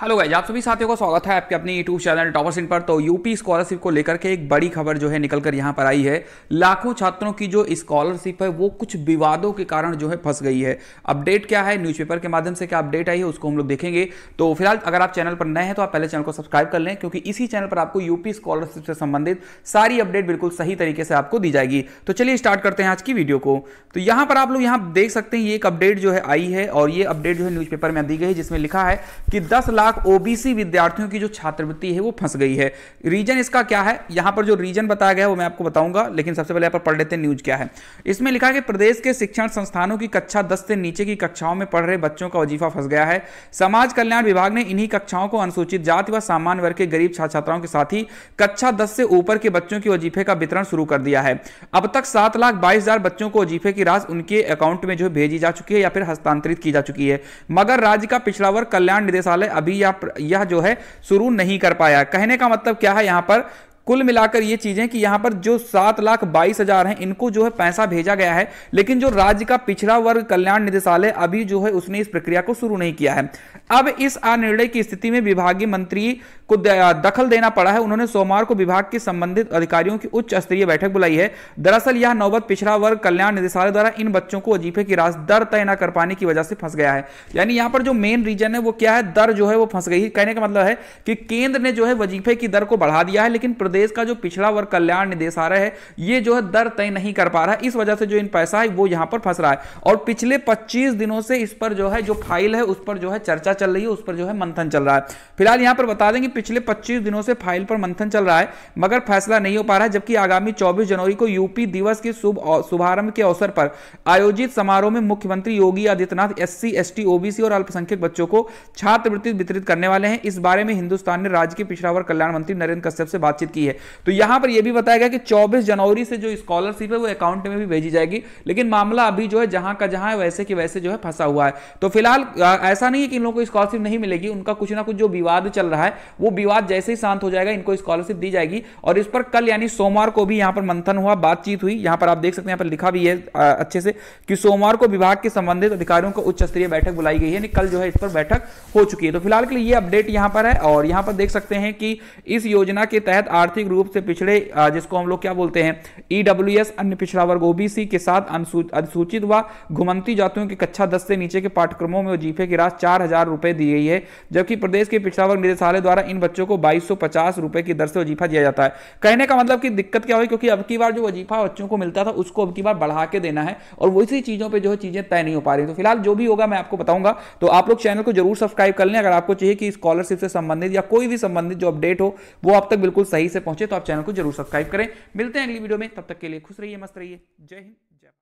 hello guys आप सभी साथियों का स्वागत है आपके अपने यूट्यूब चैनल टॉपर्स इन पर तो यूपी स्कॉलरशिप को लेकर के एक बड़ी खबर जो है निकलकर यहां पर आई है लाखों छात्रों की जो स्कॉलरशिप है वो कुछ विवादों के कारण जो है फंस गई है अपडेट क्या है न्यूज़पेपर के माध्यम से क्या अपडेट आई है उसको हम लोग देखेंगे तो फिलहाल अगर आप चैनल पर नए हैं तो आप पहले चैनल को सब्सक्राइब कर लें क्योंकि इसी चैनल पर आपको यूपी स्कॉलरशिप से संबंधित सारी अपडेट बिल्कुल सही तरीके से आपको दी जाएगी तो चलिए स्टार्ट करते हैं आज की वीडियो को तो यहाँ पर आप लोग यहाँ देख सकते हैं ये एक अपडेट जो है आई है और ये अपडेट जो है न्यूज़पेपर में दी गई है जिसमें लिखा है कि दस लाख लाख ओबीसी विद्यार्थियों की जो छात्रवृत्ति है वो फंस गई है रीजन इसका क्या है यहां पर जो रीजन बताया गया है वो मैं आपको बताऊंगा लेकिन सबसे पहले यहां पर पढ़ लेते हैं न्यूज क्या है इसमें लिखा है कि प्रदेश के शिक्षण संस्थानों की कक्षा दस से नीचे की कक्षाओं में पढ़ रहे बच्चों का वजीफा फंस गया है समाज कल्याण विभाग ने इन्हीं कक्षाओं को अनुसूचित जाति व सामान्य वर्ग के गरीब छात्र छात्राओं के साथ ही कक्षा दस से ऊपर के बच्चों के वजीफे का वितरण शुरू कर दिया है अब तक सात लाख बाईस हजार बच्चों को वजीफे की राशि उनके अकाउंट में जो भेजी जा चुकी है या फिर हस्तांतरित की जा चुकी है मगर राज्य का पिछड़ा वर्ग कल्याण निदेशालय अभी अभी यह यह जो है शुरू नहीं कर पाया कहने का मतलब क्या है यहां पर कुल मिलाकर ये चीजें कि यहां पर जो सात लाख बाईस हजार है इनको जो है पैसा भेजा गया है लेकिन जो राज्य का पिछड़ा वर्ग कल्याण निदेशालय अभी जो है उसने इस प्रक्रिया को शुरू नहीं किया है अब इस अनिर्णय की स्थिति में विभागीय मंत्री को दखल देना पड़ा है उन्होंने सोमवार को विभाग के संबंधित अधिकारियों की उच्च स्तरीय बैठक बुलाई है दरअसल यह नौबत पिछड़ा वर्ग कल्याण निदेशालय द्वारा इन बच्चों को अजीफे की राशि दर तय न कर पाने की वजह से फंस गया है यानी यहां पर जो मेन रीजन है वो क्या है दर जो है वो फंस गई कहने का मतलब है कि केंद्र ने जो है वजीफे की दर को बढ़ा दिया है लेकिन प्रदेश का जो पिछड़ा वर्ग कल्याण निदेशालय है ये जो है दर तय नहीं कर पा रहा है इस वजह से जो इन पैसा है वो यहां पर फंस रहा है और पिछले पच्चीस दिनों से इस पर जो है जो फाइल है उस पर जो है चर्चा चल रही है उस पर जो है मंथन चल रहा है फिलहाल यहां पर बता दें कि पिछले पच्चीस दिनों से फाइल पर मंथन चल रहा है मगर फैसला नहीं हो पा रहा है जबकि आगामी चौबीस जनवरी को यूपी दिवस के शुभ शुभारंभ के अवसर पर आयोजित समारोह में मुख्यमंत्री Yogi Adityanath S C S T OBC और अल्पसंख्यक बच्चों को छात्रवृत्ति वितरित करने वाले हैं इस बारे में हिंदुस्तान ने राज्य के पिछड़ा वर्ग कल्याण मंत्री नरेंद्र कश्यप से बातचीत की की है तो यहां पर यह भी बताया गया कि चौबीस जनवरी से जो स्कॉलरशिप है वो अकाउंट में भी भेजी जाएगी लेकिन मामला अभी जो है जहां का जहां है वैसे की वैसे जो है फंसा हुआ है तो फिलहाल ऐसा नहीं है कि इन लोगों को स्कॉलरशिप नहीं मिलेगी उनका कुछ ना कुछ जो विवाद चल रहा है वो विवाद जैसे ही शांत हो जाएगा इनको स्कॉलरशिप दी जाएगी और इस पर कल यानी सोमवार को भी यहां पर मंथन हुआ बातचीत हुई यहां पर आप देख सकते हैं यहां पर लिखा भी है अच्छे से कि सोमवार को विभाग के संबंधित अधिकारियों को उच्च स्तरीय बैठक बुलाई गई है कल जो है इस पर बैठक हो चुकी है तो फिलहाल के लिए अपडेट यहां पर है और यहां पर देख सकते हैं कि इस योजना के तहत आर्थिक आर्थिक रूप से पिछड़े जिसको हम लोग क्या बोलते हैं ईडब्ल्यू e अन्य पिछड़ा वर्ग ओबीसी के साथ अनुसूचित व घुमंती जातियों की कक्षा दस से नीचे के पाठ्यक्रमों में वजीफे की राशि चार हजार रुपए दी गई है जबकि प्रदेश के पिछड़ा वर्ग निदेशालय द्वारा इन बच्चों को बाईस रुपए की दर से वजीफा दिया जाता है कहने का मतलब की दिक्कत क्या हुई क्योंकि अब की बार जो वजीफा बच्चों को मिलता था उसको अब की बार बढ़ा के देना है और वो इसी चीजों पर जो है चीजें तय नहीं हो पा रही तो फिलहाल जो भी होगा मैं आपको बताऊंगा तो आप लोग चैनल को जरूर सब्सक्राइब कर लें अगर आपको चाहिए कि स्कॉलरशिप से संबंधित या कोई भी संबंधित जो अपडेट हो वो आप तक बिल्कुल सही से पहुंचे तो आप चैनल को जरूर सब्सक्राइब करें मिलते हैं अगली वीडियो में तब तक के लिए खुश रहिए मस्त रहिए जय हिंद